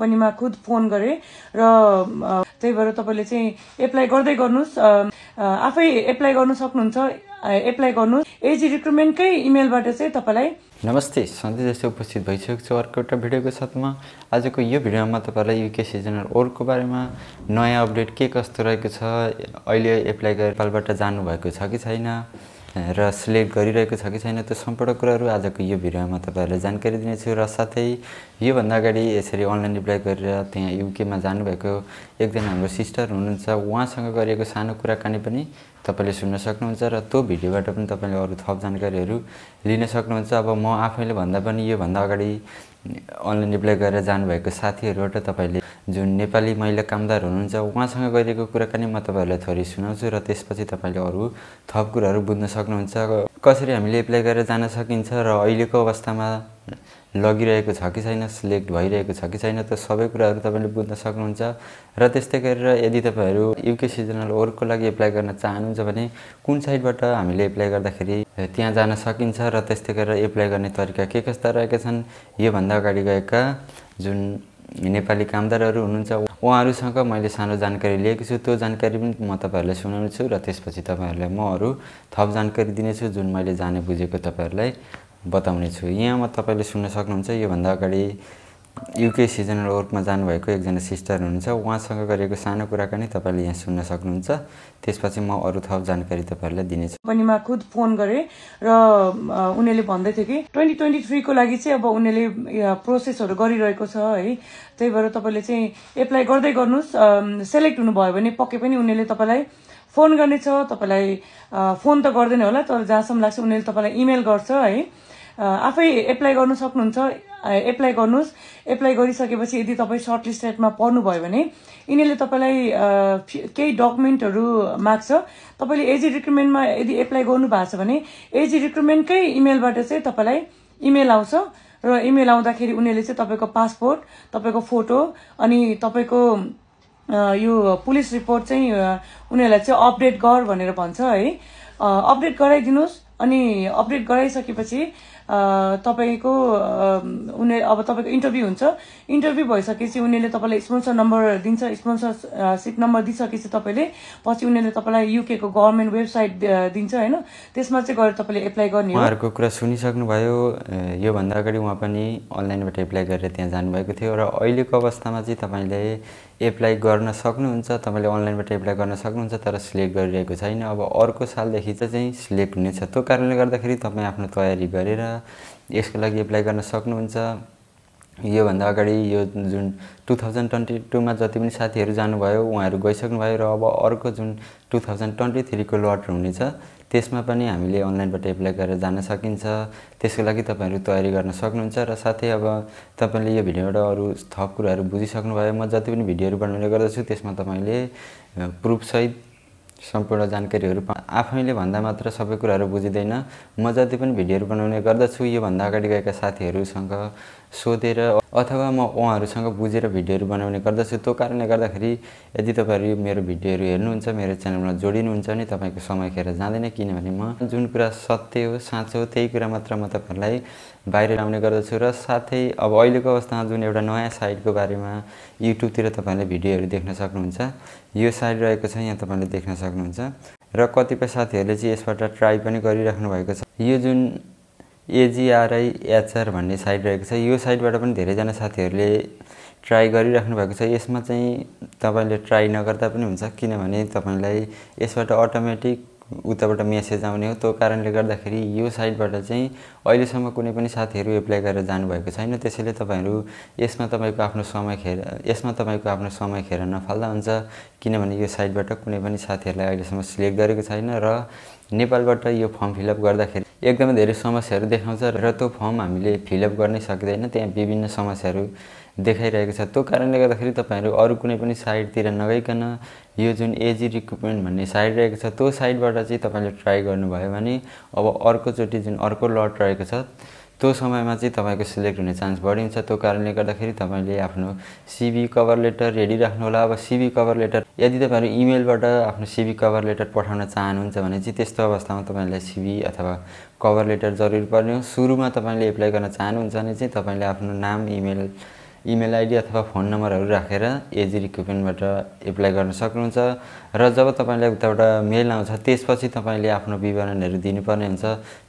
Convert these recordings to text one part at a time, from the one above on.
कम्पनीमा खुद फोन गरेँ र त्यही भएर तपाईँले चाहिँ एप्लाई गर्दै गर्नुहोस् आफै एप्लाई गर्नु सक्नुहुन्छ एप्लाई गर्नु एजी रिक्रुटमेन्टकै इमेलबाट चाहिँ तपाईँलाई नमस्ते सधैँ जस्तै उपस्थित भइसकेको छु अर्को एउटा भिडियोको साथमा आजको यो भिडियोमा तपाईँलाई युके सिजनल ओरको बारेमा नयाँ अपडेट के कस्तो रहेको छ अहिले एप्लाई गरेर नेपालबाट जानुभएको छ कि छैन र सिलेक्ट गरिरहेको छ कि छैन त्यो सम्पूर्ण कुराहरू आजको यो भिडियोमा तपाईँहरूलाई जानकारी दिनेछु र साथै योभन्दा अगाडि यसरी अनलाइन एप्लाई गरेर त्यहाँ युकेमा जानुभएको एकजना हाम्रो सिस्टर हुनुहुन्छ उहाँसँग गरिएको सानो कुराकानी पनि तपाईँले सुन्न सक्नुहुन्छ र त्यो भिडियोबाट पनि तपाईँले अरू थप जानकारीहरू लिन सक्नुहुन्छ अब म आफैले भन्दा पनि योभन्दा अगाडि अनलाइन एप्लाई गरेर जानुभएको साथीहरूबाट तपाईँले जुन नेपाली महिला कामदार हुनुहुन्छ उहाँसँग गरिएको कुराकानी म तपाईँहरूलाई थोरै सुनाउँछु र त्यसपछि तपाईँले अरू थप कुराहरू बुझ्न सक्नुहुन्छ कसरी हामीले एप्लाई गरेर जान सकिन्छ र अहिलेको अवस्थामा लगिरहेको छ कि छैन सिलेक्ट भइरहेको छ कि छैन त सबै कुराहरू तपाईँले बुझ्न सक्नुहुन्छ र त्यस्तै गरेर यदि तपाईँहरू युके सिजनल वर्कको लागि एप्लाई गर्न चाहनुहुन्छ भने कुन साइडबाट हामीले एप्लाई गर्दाखेरि त्यहाँ जान सकिन्छ र त्यस्तै गरेर एप्लाई गर्ने तरिका के कस्ता रहेका छन् योभन्दा अगाडि गएका जुन नेपाली कामदारहरू हुनुहुन्छ उहाँहरूसँग मैले सानो जानकारी लिएको छु त्यो जानकारी पनि म तपाईँहरूलाई सुनाउनेछु र त्यसपछि तपाईँहरूलाई म अरू थप जानकारी दिनेछु जुन मैले जाने बुझेको तपाईँहरूलाई बताउने छु यहाँमा तपाईँले सुन्न सक्नुहुन्छ योभन्दा अगाडि युके सिजनल वर्कमा जानुभएको एकजना सिस्टर हुनुहुन्छ उहाँसँग गरेको सानो कुराकानी तपाईँले यहाँ सुन्न सक्नुहुन्छ त्यसपछि म अरू थप जानकारी तपाईँहरूलाई दिनेछु कम्पनीमा खुद फोन गरेँ र उनीहरूले भन्दै थियो कि ट्वेन्टी ट्वेन्टी थ्रीको लागि चाहिँ अब उनीहरूले प्रोसेसहरू गरिरहेको छ है त्यही भएर तपाईँले चाहिँ एप्लाई गर्दै गर्नुहोस् सेलेक्ट हुनुभयो भने पक्कै पनि उनीहरूले तपाईँलाई फोन गर्नेछ तपाईँलाई फोन त गर्दैन होला तर जहाँसम्म लाग्छ उनीहरूले तपाईँलाई इमेल गर्छ है आफै एप्लाई गर्नु सक्नुहुन्छ एप्लाई गर्नुहोस् एप्लाई गरिसकेपछि यदि तपाईँ सर्ट लिस्टेडमा पढ्नुभयो भने यिनीहरूले तपाईँलाई केही डकुमेन्टहरू माग्छ तपाईँले एजी रिक्रुटमेन्टमा यदि एप्लाई गर्नुभएको छ भने एजी रिक्रुटमेन्टकै इमेलबाट चाहिँ तपाईँलाई इमेल आउँछ र इमेल आउँदाखेरि उनीहरूले चाहिँ तपाईँको पासपोर्ट तपाईँको फोटो अनि तपाईँको यो पुलिस रिपोर्ट चाहिँ उनीहरूलाई चाहिँ अपडेट गर भनेर भन्छ है अपडेट गराइदिनुहोस् अनि अपडेट गराइसकेपछि तपाईँको उनी अब तपाईँको इन्टरभ्यू हुन्छ इन्टरभ्यू भइसकेपछि उनीहरूले तपाईँलाई स्पोन्सर नम्बर दिन्छ स्पोन्सरसिप नम्बर दिइसकेपछि तपाईँले पछि उनीहरूले तपाईँलाई युकेको गभर्मेन्ट वेबसाइट दिन्छ होइन त्यसमा चाहिँ गएर तपाईँले एप्लाई गर्ने उहाँहरूको कुरा सुनिसक्नुभयो योभन्दा अगाडि उहाँ पनि अनलाइनबाट एप्लाई गरेर त्यहाँ जानुभएको थियो र अहिलेको अवस्थामा चाहिँ तपाईँले एप्लाई गर्न सक्नुहुन्छ तपाईँले अनलाइनबाट एप्लाई गर्न सक्नुहुन्छ तर सिलेक्ट गरिरहेको छैन अब अर्को सालदेखि चाहिँ सिलेक्ट हुनेछ त्यो कारणले गर्दाखेरि तपाईँ आफ्नो तयारी गरेर यसको लागि एप्लाई गर्न सक्नुहुन्छ योभन्दा अगाडि यो जुन टु थाउजन्ड ट्वेन्टी टूमा जति पनि साथीहरू जानुभयो उहाँहरू गइसक्नुभयो र अब अर्को जुन टु थाउजन्ड ट्वेन्टी थ्रीको लट हुनेछ त्यसमा पनि हामीले अनलाइनबाट एप्लाई गरेर जान सकिन्छ त्यसको लागि तपाईँहरू तयारी गर्न सक्नुहुन्छ र साथै अब तपाईँले यो भिडियोबाट अरू थप कुराहरू बुझिसक्नुभयो म जति पनि भिडियोहरू बनाउने गर्दछु त्यसमा तपाईँले प्रुफसहित सम्पूर्ण जानकारीहरू आफैले भन्दा मात्र सबै कुराहरू बुझिँदैन म जति पनि भिडियोहरू बनाउने गर्दछु योभन्दा अगाडि गएका साथीहरूसँग सोधेर अथवा म उहाँहरूसँग बुझेर भिडियोहरू बनाउने गर्दछु त्यो कारणले गर्दाखेरि यदि तपाईँहरू मेरो भिडियोहरू हेर्नुहुन्छ मेरो च्यानलमा जोडिनुहुन्छ भने तपाईँको समय खेर जाँदैन किनभने म जुन कुरा सत्य हो साँचो हो त्यही कुरा मात्र म तपाईँहरूलाई बाहिर ल्याउने गर्दछु र साथै अब अहिलेको अवस्थामा जुन एउटा नयाँ साइटको बारेमा युट्युबतिर तपाईँहरूले भिडियोहरू देख्न सक्नुहुन्छ यो साइट रहेको छ यहाँ तपाईँले देख्न सक्नुहुन्छ र कतिपय साथीहरूले चाहिँ यसबाट ट्राई पनि गरिराख्नु भएको छ यो जुन एचआर भन्ने साइट रहेको छ यो साइटबाट पनि धेरैजना साथीहरूले ट्राई गरिराख्नु भएको छ यसमा चाहिँ तपाईँले ट्राई नगर्दा पनि हुन्छ किनभने तपाईँलाई यसबाट अटोमेटिक उताबाट मेसेज आउने हो त्यो कारणले गर्दाखेरि यो साइटबाट चाहिँ अहिलेसम्म कुनै पनि साथीहरू एप्लाई गरेर जानुभएको छैन त्यसैले तपाईँहरू यसमा तपाईँको आफ्नो समय खेर यसमा तपाईँको आफ्नो समय खेर नफाल्दा हुन्छ किनभने यो साइटबाट कुनै पनि साथीहरूलाई अहिलेसम्म सिलेक्ट गरेको छैन र नेपालबाट यो फर्म फिलअप गर्दाखेरि एकदमै धेरै समस्याहरू देखाउँछ र त्यो फर्म हामीले फिलअप गर्नै सक्दैन त्यहाँ विभिन्न समस्याहरू देखाइरहेको छ त्यो कारणले गर्दाखेरि तपाईँहरू अरू कुनै पनि साइडतिर नगइकन यो जुन एजी रिक्रुटमेन्ट भन्ने साइड रहेको छ त्यो साइडबाट चाहिँ तपाईँले ट्राई गर्नुभयो भने अब अर्कोचोटि जुन अर्को लट रहेको छ त्यो समयमा चाहिँ तपाईँको सिलेक्ट हुने चान्स बढिन्छ त्यो कारणले गर्दाखेरि तपाईँले आफ्नो सिबी कभर लेटर रेडी राख्नुहोला अब सिबी कभर लेटर यदि तपाईँहरू इमेलबाट आफ्नो सिबी कभर लेटर पठाउन चाहनुहुन्छ भने चाहिँ त्यस्तो अवस्थामा तपाईँलाई सिबी अथवा कभर लेटर जरुरी पर्ने हो सुरुमा तपाईँले एप्लाई गर्न चाहनुहुन्छ भने चाहिँ तपाईँले आफ्नो नाम इमेल इमेल आइडी अथवा फोन नम्बरहरू राखेर एजी रिक्रुटमेन्टबाट एप्लाई गर्न सक्नुहुन्छ र जब तपाईँलाई उताबाट मेल आउँछ त्यसपछि तपाईँले आफ्नो विवरणहरू दिनुपर्ने हुन्छ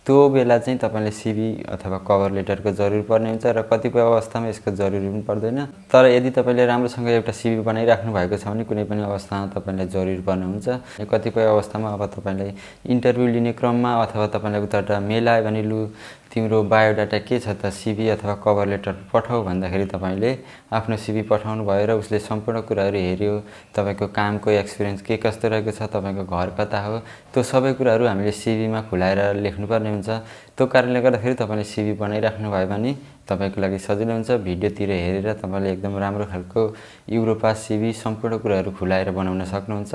त्यो बेला चाहिँ तपाईँले सिबी अथवा कभर लेटरको जरुर पर्ने हुन्छ र कतिपय अवस्थामा यसको जरुरी पनि पर्दैन तर यदि तपाईँले राम्रोसँग एउटा सिबी बनाइराख्नु भएको छ भने कुनै पनि अवस्थामा तपाईँलाई जरुरी पर्ने हुन्छ कतिपय अवस्थामा अब तपाईँलाई इन्टरभ्यू लिने क्रममा अथवा तपाईँलाई उताबाट मेल आयो भने लु तिम्रो बायोडाटा के छ त सिबी अथवा कभर लेटर पठाऊ भन्दाखेरि तपाईँले तपाईँले आफ्नो सिबी पठाउनु भयो र उसले सम्पूर्ण कुराहरू हेऱ्यो तपाईँको कामको एक्सपिरियन्स के कस्तो रहेको छ तपाईँको घर कता हो त्यो सबै कुराहरू हामीले सिबीमा खुलाएर लेख्नुपर्ने हुन्छ त्यो कारणले गर्दाखेरि तपाईँले सिबी बनाइराख्नु भयो भने तपाईँको लागि सजिलो हुन्छ भिडियोतिर हेरेर तपाईँले एकदम राम्रो खालको युरोपा सिबी सम्पूर्ण कुराहरू खुलाएर बनाउन सक्नुहुन्छ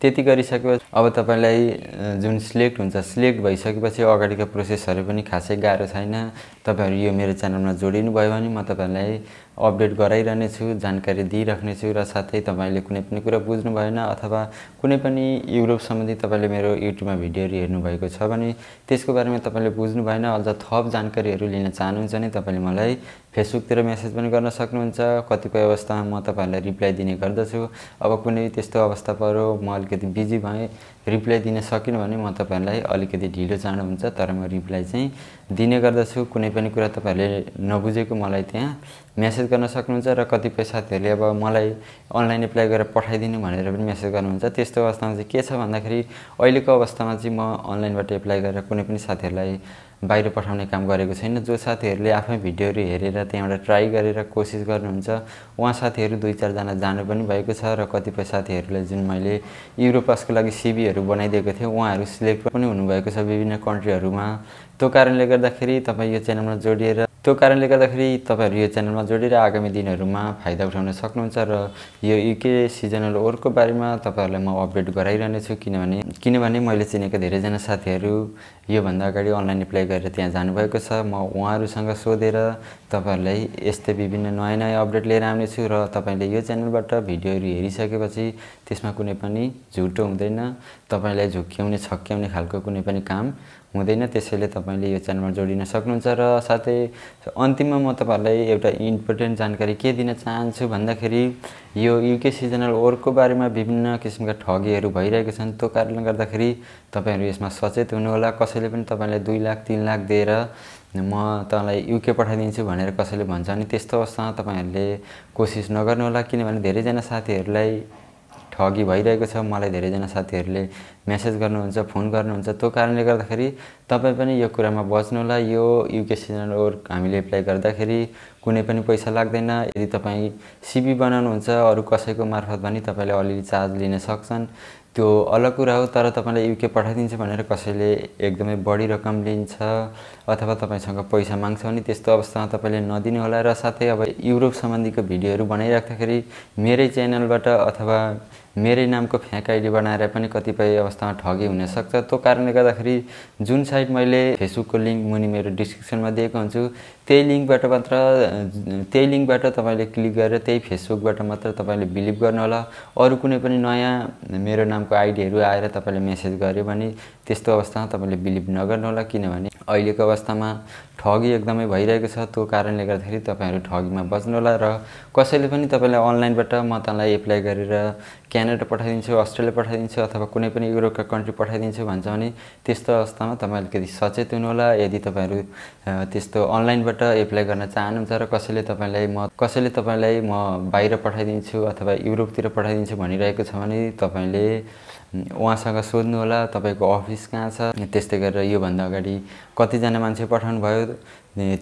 त्यति गरिसकेपछि अब तपाईँलाई जुन सिलेक्ट हुन्छ सिलेक्ट भइसकेपछि अगाडिको प्रोसेसहरू पनि खासै गाह्रो छैन तपाईँहरू यो मेरो च्यानलमा जोडिनु भयो भने म तपाईँहरूलाई अपडेट गराइरहनेछु जानकारी दिइराख्नेछु र साथै तपाईँले कुनै पनि कुरा बुझ्नु भएन अथवा कुनै पनि युरोप सम्बन्धी तपाईँले मेरो युट्युबमा भिडियोहरू हेर्नुभएको छ भने त्यसको बारेमा तपाईँले बुझ्नु भएन अझ थप जानकारीहरू लिन चाहनुहुन्छ भने तपाईँले मलाई फेसबुकतिर मेसेज पनि गर्न सक्नुहुन्छ कतिपय अवस्थामा म तपाईँहरूलाई रिप्लाई दिने गर्दछु अब कुनै त्यस्तो अवस्था पऱ्यो म अलिकति बिजी भएँ रिप्लाई दिन सकिनँ भने म तपाईँहरूलाई अलिकति ढिलो जानुहुन्छ तर म रिप्लाई चाहिँ दिने गर्दछु कुनै पनि कुरा तपाईँहरूले नबुझेको मलाई त्यहाँ म्यासेज गर्न सक्नुहुन्छ र कतिपय साथीहरूले अब मलाई अनलाइन एप्लाई गरेर पठाइदिनु भनेर पनि म्यासेज गर्नुहुन्छ त्यस्तो अवस्थामा चाहिँ के छ भन्दाखेरि अहिलेको अवस्थामा चाहिँ म अनलाइनबाट एप्लाई गरेर कुनै पनि साथीहरूलाई बाहिर पठाउने काम गरेको छैन जो साथीहरूले आफ्नै भिडियोहरू हेरेर त्यहाँबाट ट्राई गरेर कोसिस गर्नुहुन्छ उहाँ साथीहरू दुई चारजना जानु पनि भएको छ र कतिपय साथीहरूलाई जुन मैले युरोपासको लागि सिबीहरू बनाइदिएको थिएँ उहाँहरू सिलेक्ट पनि हुनुभएको छ विभिन्न कन्ट्रीहरूमा त्यो कारणले गर्दाखेरि तपाईँ यो च्यानलमा जोडिएर त्यो कारणले गर्दाखेरि तपाईँहरू यो च्यानलमा जोडिएर आगामी दिनहरूमा फाइदा उठाउन सक्नुहुन्छ र यो युके सिजनल ओरको बारेमा तपाईँहरूलाई म अपडेट गराइरहनेछु किनभने किनभने मैले चिनेको धेरैजना साथीहरू योभन्दा अगाडि अनलाइन एप्लाई गरेर त्यहाँ जानुभएको छ म उहाँहरूसँग सोधेर तपाईँहरूलाई यस्तै विभिन्न नयाँ नयाँ अपडेट लिएर आउनेछु र तपाईँले यो च्यानलबाट भिडियोहरू हेरिसकेपछि त्यसमा कुनै पनि झुटो हुँदैन तपाईँलाई झुक्क्याउने छक्क्याउने खालको कुनै पनि काम हुँदैन त्यसैले तपाईँले यो च्यानलमा जोडिन सक्नुहुन्छ र साथै अन्तिममा म तपाईँहरूलाई एउटा इम्पोर्टेन्ट जानकारी के दिन चाहन्छु भन्दाखेरि यो युके सिजनल वर्कको बारेमा विभिन्न किसिमका ठगीहरू भइरहेका छन् त्यो कारणले गर्दाखेरि तपाईँहरू यसमा सचेत हुनुहोला कसैले पनि तपाईँलाई दुई लाख तिन लाख दिएर म तपाईँलाई युके पठाइदिन्छु भनेर कसैले भन्छ अनि त्यस्तो अवस्थामा तपाईँहरूले कोसिस नगर्नुहोला किनभने धेरैजना साथीहरूलाई ठगी भइरहेको छ मलाई धेरैजना साथीहरूले मेसेज गर्नुहुन्छ फोन गर्नुहुन्छ त्यो कारणले गर्दाखेरि तपाईँ पनि यो कुरामा बच्नुहोला यो युके सिजनल वर्क हामीले एप्लाई गर्दाखेरि कुनै पनि पैसा लाग्दैन यदि तपाईँ सिपी बनाउनुहुन्छ अरू कसैको मार्फत पनि तपाईँले अलिअलि चार्ज लिन सक्छन् त्यो अलग कुरा हो तर तपाईँलाई युके पठाइदिन्छु भनेर कसैले एकदमै बढी रकम लिन्छ अथवा तपाईँसँग पैसा माग्छ भने त्यस्तो अवस्थामा तपाईँले नदिनु होला र साथै अब युरोप सम्बन्धीको भिडियोहरू बनाइराख्दाखेरि मेरै च्यानलबाट अथवा मेरै नामको फ्याँक आइडी बनाएर पनि कतिपय अवस्थामा ठगी हुनसक्छ त्यो कारणले गर्दाखेरि जुन साइट मैले फेसबुकको लिङ्क मुनि मेरो डिस्क्रिप्सनमा दिएको हुन्छु त्यही लिङ्कबाट मात्र त्यही लिङ्कबाट तपाईँले क्लिक गरेर त्यही फेसबुकबाट मात्र तपाईँले बिलिभ गर्नुहोला अरू कुनै पनि नयाँ मेरो नामको आइडीहरू आएर तपाईँले मेसेज गऱ्यो भने त्यस्तो अवस्थामा तपाईँले बिलिभ नगर्नुहोला किनभने अहिलेको अवस्थामा ठगी एकदमै भइरहेको छ त्यो कारणले गर्दाखेरि तपाईँहरू ठगीमा होला र कसैले पनि तपाईँलाई अनलाइनबाट म तँलाई एप्लाई गरेर क्यान क्यानाडा पठाइदिन्छु अस्ट्रेलिया पठाइदिन्छु अथवा कुनै पनि युरोपका कन्ट्री पठाइदिन्छु भन्छ भने त्यस्तो अवस्थामा तपाईँ अलिकति सचेत हुनुहोला यदि तपाईँहरू त्यस्तो अनलाइनबाट एप्लाई गर्न चाहनुहुन्छ र कसैले तपाईँलाई म कसैले तपाईँलाई म बाहिर पठाइदिन्छु अथवा युरोपतिर पठाइदिन्छु भनिरहेको छ भने तपाईँले उहाँसँग सोध्नु होला तपाईँको अफिस कहाँ छ त्यस्तै गरेर योभन्दा अगाडि कतिजना मान्छे पठाउनु भयो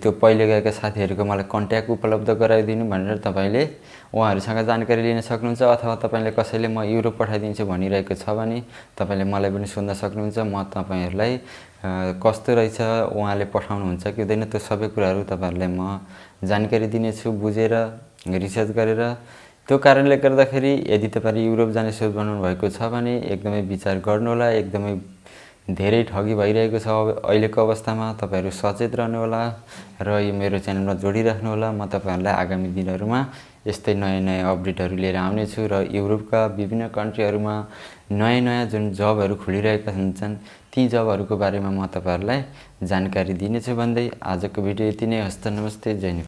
त्यो पहिले गएका साथीहरूको मलाई कन्ट्याक्ट उपलब्ध गराइदिनु भनेर तपाईँले उहाँहरूसँग जानकारी लिन सक्नुहुन्छ अथवा तपाईँले कसैले म युरोप पठाइदिन्छु भनिरहेको छ भने तपाईँले मलाई पनि सोध्न सक्नुहुन्छ म तपाईँहरूलाई कस्तो रहेछ उहाँले पठाउनुहुन्छ कि हुँदैन त्यो सबै कुराहरू तपाईँहरूलाई म जानकारी दिनेछु बुझेर रिसर्च गरेर त्यो कारणले गर्दाखेरि यदि तपाईँहरू युरोप जाने सोच बनाउनु भएको छ भने एकदमै विचार गर्नुहोला एकदमै धेरै ठगी भइरहेको छ अहिलेको अवस्थामा तपाईँहरू सचेत रहनुहोला र यो मेरो च्यानलमा जोडिराख्नुहोला म तपाईँहरूलाई आगामी दिनहरूमा यस्तै नयाँ नयाँ अपडेटहरू लिएर आउनेछु र युरोपका विभिन्न कन्ट्रीहरूमा नयाँ नयाँ जुन जबहरू खुलिरहेका हुन्छन् ती जबहरूको बारेमा म तपाईँहरूलाई जानकारी दिनेछु भन्दै आजको भिडियो यति नै हस्त नमस्ते जय